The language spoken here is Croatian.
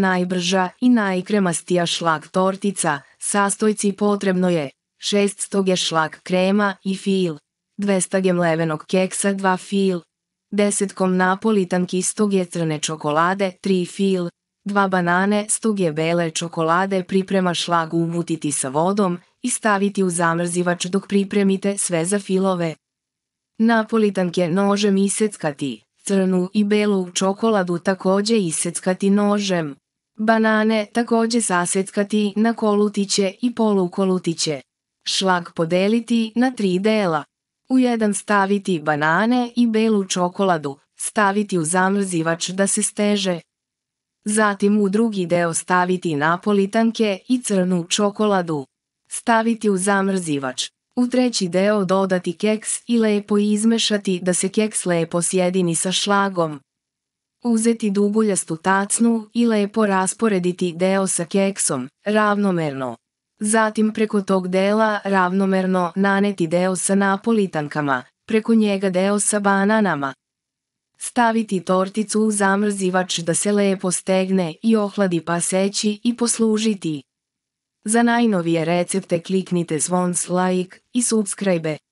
najbrža i najkremastija šlag tortica, sastojci potrebno je 600 g šlag krema i fil, 200 g mlevenog keksa 2 fil, 10 kom napolitan g crne čokolade 3 fil, 2 banane 100 g bele čokolade priprema šlag umutiti sa vodom i staviti u zamrzivač dok pripremite sve za filove. Napolitanke nožem iseckati, crnu i belu čokoladu također iseckati nožem. Banane također sasetkati na kolutiće i polukolutiće. Šlag podeliti na tri dela. U jedan staviti banane i belu čokoladu, staviti u zamrzivač da se steže. Zatim u drugi deo staviti napolitanke i crnu čokoladu. Staviti u zamrzivač. U treći deo dodati keks i lepo izmešati da se keks lepo sjedini sa šlagom. Uzeti duguljastu tacnu i lepo rasporediti deo sa keksom, ravnomerno. Zatim preko tog dela ravnomerno naneti deo sa napolitankama, preko njega deo sa bananama. Staviti torticu u zamrzivač da se lepo stegne i ohladi pa seći i poslužiti. Za najnovije recepte kliknite zvon like i subscribe.